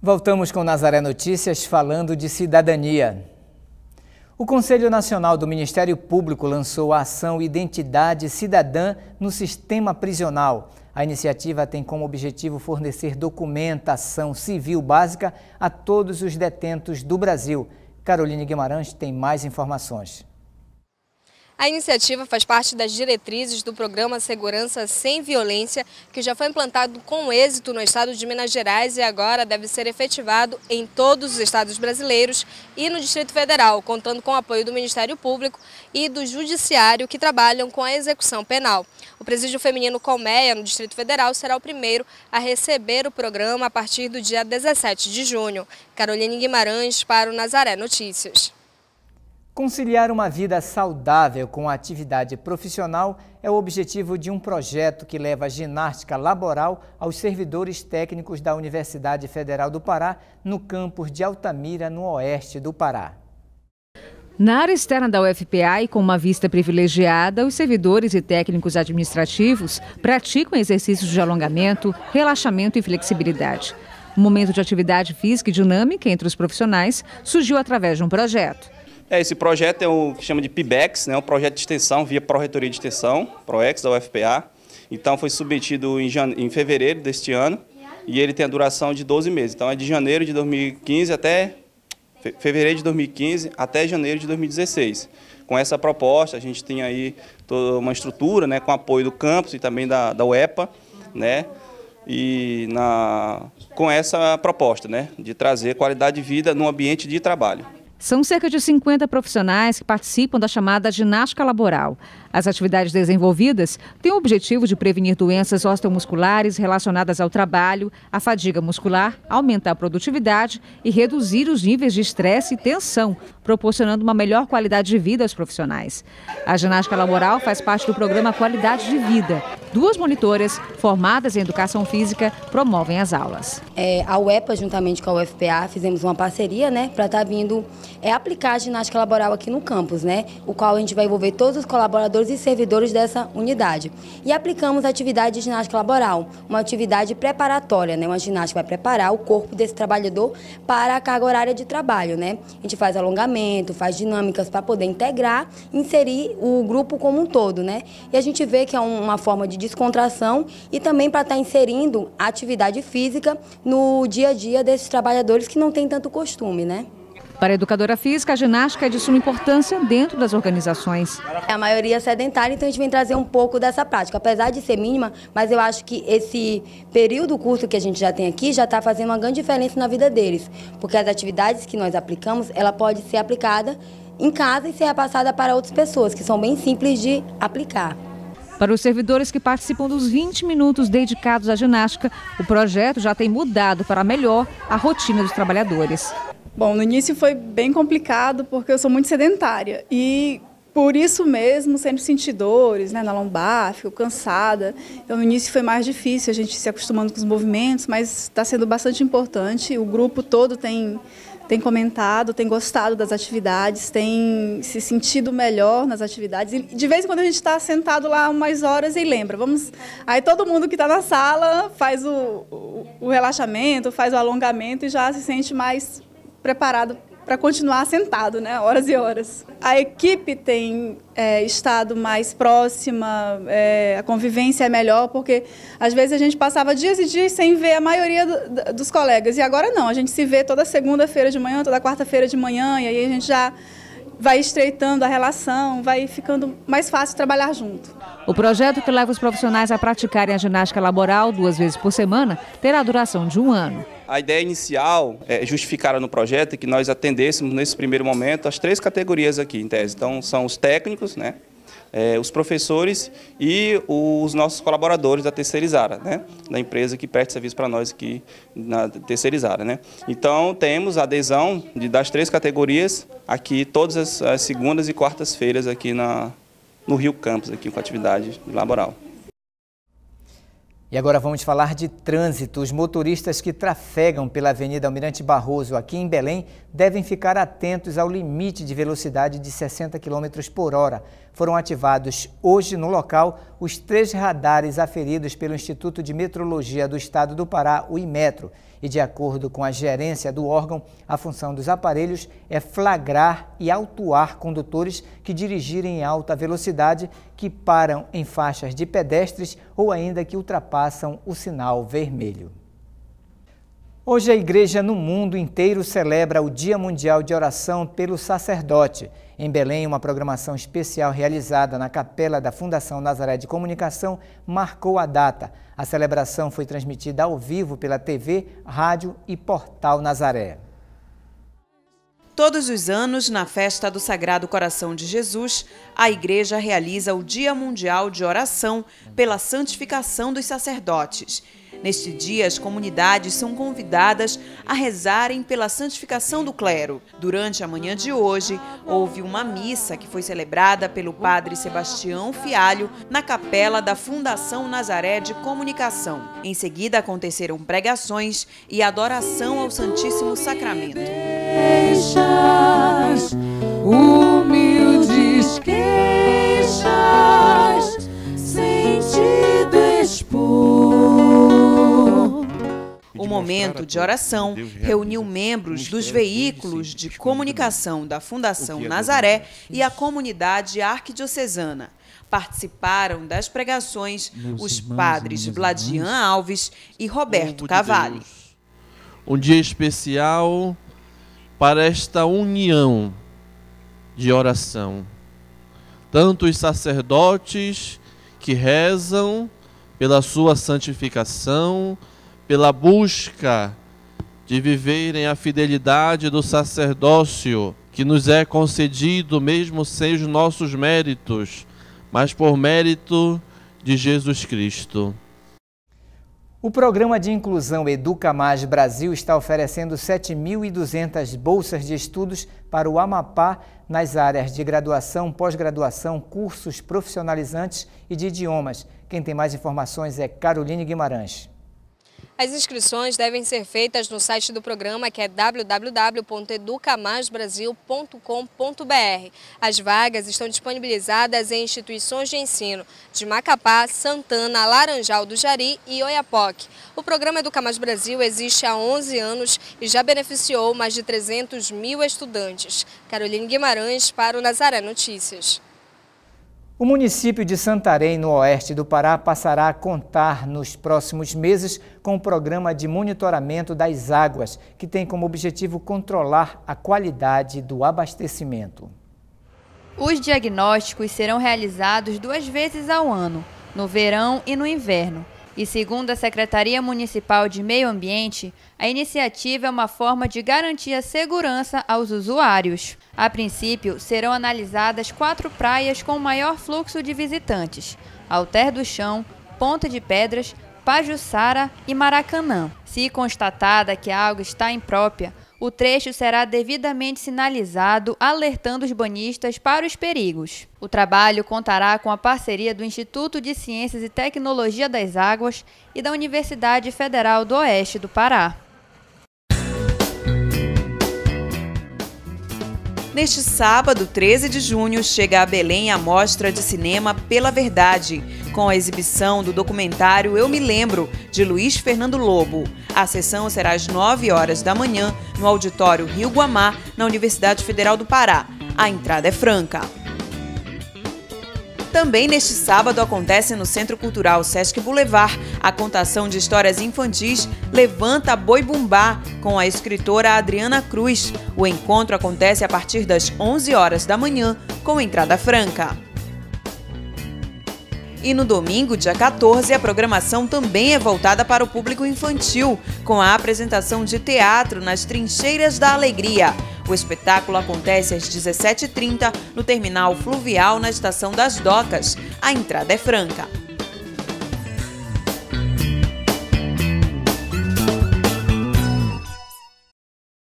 Voltamos com Nazaré Notícias falando de cidadania. O Conselho Nacional do Ministério Público lançou a ação Identidade Cidadã no Sistema Prisional. A iniciativa tem como objetivo fornecer documentação civil básica a todos os detentos do Brasil. Caroline Guimarães tem mais informações. A iniciativa faz parte das diretrizes do programa Segurança Sem Violência, que já foi implantado com êxito no estado de Minas Gerais e agora deve ser efetivado em todos os estados brasileiros e no Distrito Federal, contando com o apoio do Ministério Público e do Judiciário, que trabalham com a execução penal. O Presídio Feminino Colmeia, no Distrito Federal, será o primeiro a receber o programa a partir do dia 17 de junho. Caroline Guimarães para o Nazaré Notícias. Conciliar uma vida saudável com a atividade profissional é o objetivo de um projeto que leva ginástica laboral aos servidores técnicos da Universidade Federal do Pará, no campus de Altamira, no oeste do Pará. Na área externa da UFPA e com uma vista privilegiada, os servidores e técnicos administrativos praticam exercícios de alongamento, relaxamento e flexibilidade. Um momento de atividade física e dinâmica entre os profissionais surgiu através de um projeto. É, esse projeto é o que chama de PIBEX, né, é um projeto de extensão via Pró-Reitoria de Extensão, PROEX da UFPA. Então foi submetido em, jane... em fevereiro deste ano e ele tem a duração de 12 meses. Então é de janeiro de 2015 até fevereiro de 2015 até janeiro de 2016. Com essa proposta, a gente tem aí toda uma estrutura, né, com apoio do campus e também da, da UEPA, né, e na, com essa proposta, né, de trazer qualidade de vida no ambiente de trabalho. São cerca de 50 profissionais que participam da chamada ginástica laboral. As atividades desenvolvidas têm o objetivo de prevenir doenças osteomusculares relacionadas ao trabalho, a fadiga muscular, aumentar a produtividade e reduzir os níveis de estresse e tensão, proporcionando uma melhor qualidade de vida aos profissionais. A ginástica laboral faz parte do programa Qualidade de Vida. Duas monitoras, formadas em educação física, promovem as aulas. É, a UEPA, juntamente com a UFPA, fizemos uma parceria né, para estar tá vindo é aplicar a ginástica laboral aqui no campus, né? O qual a gente vai envolver todos os colaboradores e servidores dessa unidade. E aplicamos a atividade de ginástica laboral, uma atividade preparatória, né? Uma ginástica vai preparar o corpo desse trabalhador para a carga horária de trabalho, né? A gente faz alongamento, faz dinâmicas para poder integrar, inserir o grupo como um todo, né? E a gente vê que é uma forma de descontração e também para estar tá inserindo a atividade física no dia a dia desses trabalhadores que não têm tanto costume, né? Para a educadora física, a ginástica é de suma importância dentro das organizações. É a maioria é sedentária, então a gente vem trazer um pouco dessa prática. Apesar de ser mínima, mas eu acho que esse período curto que a gente já tem aqui já está fazendo uma grande diferença na vida deles. Porque as atividades que nós aplicamos, ela pode ser aplicada em casa e ser repassada para outras pessoas, que são bem simples de aplicar. Para os servidores que participam dos 20 minutos dedicados à ginástica, o projeto já tem mudado para melhor a rotina dos trabalhadores. Bom, no início foi bem complicado porque eu sou muito sedentária e por isso mesmo sempre senti dores né, na lombar, fico cansada. Então no início foi mais difícil, a gente se acostumando com os movimentos, mas está sendo bastante importante. O grupo todo tem, tem comentado, tem gostado das atividades, tem se sentido melhor nas atividades. E de vez em quando a gente está sentado lá umas horas e lembra, vamos. Aí todo mundo que está na sala faz o, o, o relaxamento, faz o alongamento e já se sente mais preparado para continuar sentado, né, horas e horas. A equipe tem é, estado mais próxima, é, a convivência é melhor, porque às vezes a gente passava dias e dias sem ver a maioria do, dos colegas, e agora não, a gente se vê toda segunda-feira de manhã, toda quarta-feira de manhã, e aí a gente já vai estreitando a relação, vai ficando mais fácil trabalhar junto. O projeto que leva os profissionais a praticarem a ginástica laboral duas vezes por semana terá duração de um ano. A ideia inicial, é, justificada no projeto, é que nós atendêssemos nesse primeiro momento as três categorias aqui em tese. Então são os técnicos, né? É, os professores e os nossos colaboradores da terceirizada, né? da empresa que presta serviço para nós aqui na terceirizada. Né? Então, temos a adesão de, das três categorias aqui todas as, as segundas e quartas-feiras aqui na, no Rio Campos, aqui com atividade laboral. E agora vamos falar de trânsito. Os motoristas que trafegam pela Avenida Almirante Barroso, aqui em Belém, devem ficar atentos ao limite de velocidade de 60 km por hora. Foram ativados hoje no local os três radares aferidos pelo Instituto de Metrologia do Estado do Pará, o IMETRO. E de acordo com a gerência do órgão, a função dos aparelhos é flagrar e autuar condutores que dirigirem em alta velocidade, que param em faixas de pedestres ou ainda que ultrapassam façam o sinal vermelho. Hoje a igreja no mundo inteiro celebra o Dia Mundial de Oração pelo Sacerdote. Em Belém, uma programação especial realizada na capela da Fundação Nazaré de Comunicação marcou a data. A celebração foi transmitida ao vivo pela TV, rádio e portal Nazaré. Todos os anos, na festa do Sagrado Coração de Jesus, a Igreja realiza o Dia Mundial de Oração pela Santificação dos Sacerdotes. Neste dia, as comunidades são convidadas a rezarem pela santificação do clero. Durante a manhã de hoje, houve uma missa que foi celebrada pelo padre Sebastião Fialho na capela da Fundação Nazaré de Comunicação. Em seguida, aconteceram pregações e adoração ao Santíssimo Sacramento queixas, humildes queixas, sentido expor. O momento de oração reuniu membros dos veículos de comunicação da Fundação Nazaré e a comunidade arquidiocesana participaram das pregações meus os irmãos, padres Vladian Alves e Roberto Cavalli. De um dia especial para esta união de oração. Tanto os sacerdotes que rezam pela sua santificação, pela busca de viverem a fidelidade do sacerdócio que nos é concedido mesmo sem os nossos méritos, mas por mérito de Jesus Cristo. O programa de inclusão Educa Mais Brasil está oferecendo 7.200 bolsas de estudos para o Amapá nas áreas de graduação, pós-graduação, cursos profissionalizantes e de idiomas. Quem tem mais informações é Caroline Guimarães. As inscrições devem ser feitas no site do programa, que é www.educamaisbrasil.com.br. As vagas estão disponibilizadas em instituições de ensino de Macapá, Santana, Laranjal do Jari e Oiapoque. O programa Educa Mais Brasil existe há 11 anos e já beneficiou mais de 300 mil estudantes. Caroline Guimarães para o Nazaré Notícias. O município de Santarém, no oeste do Pará, passará a contar nos próximos meses com o um programa de monitoramento das águas, que tem como objetivo controlar a qualidade do abastecimento. Os diagnósticos serão realizados duas vezes ao ano, no verão e no inverno. E segundo a Secretaria Municipal de Meio Ambiente, a iniciativa é uma forma de garantir a segurança aos usuários. A princípio, serão analisadas quatro praias com maior fluxo de visitantes: Alter do Chão, Ponta de Pedras, Pajuçara e Maracanã. Se constatada que a água está imprópria, o trecho será devidamente sinalizado, alertando os banhistas para os perigos. O trabalho contará com a parceria do Instituto de Ciências e Tecnologia das Águas e da Universidade Federal do Oeste do Pará. Neste sábado, 13 de junho, chega a Belém a mostra de cinema Pela Verdade, com a exibição do documentário Eu Me Lembro, de Luiz Fernando Lobo. A sessão será às 9 horas da manhã, no auditório Rio Guamá, na Universidade Federal do Pará. A entrada é franca. Também neste sábado acontece no Centro Cultural Sesc Boulevard a contação de histórias infantis Levanta Boi Bumbá, com a escritora Adriana Cruz. O encontro acontece a partir das 11 horas da manhã, com entrada franca. E no domingo, dia 14, a programação também é voltada para o público infantil, com a apresentação de teatro nas Trincheiras da Alegria. O espetáculo acontece às 17h30 no terminal fluvial na Estação das Docas. A entrada é franca.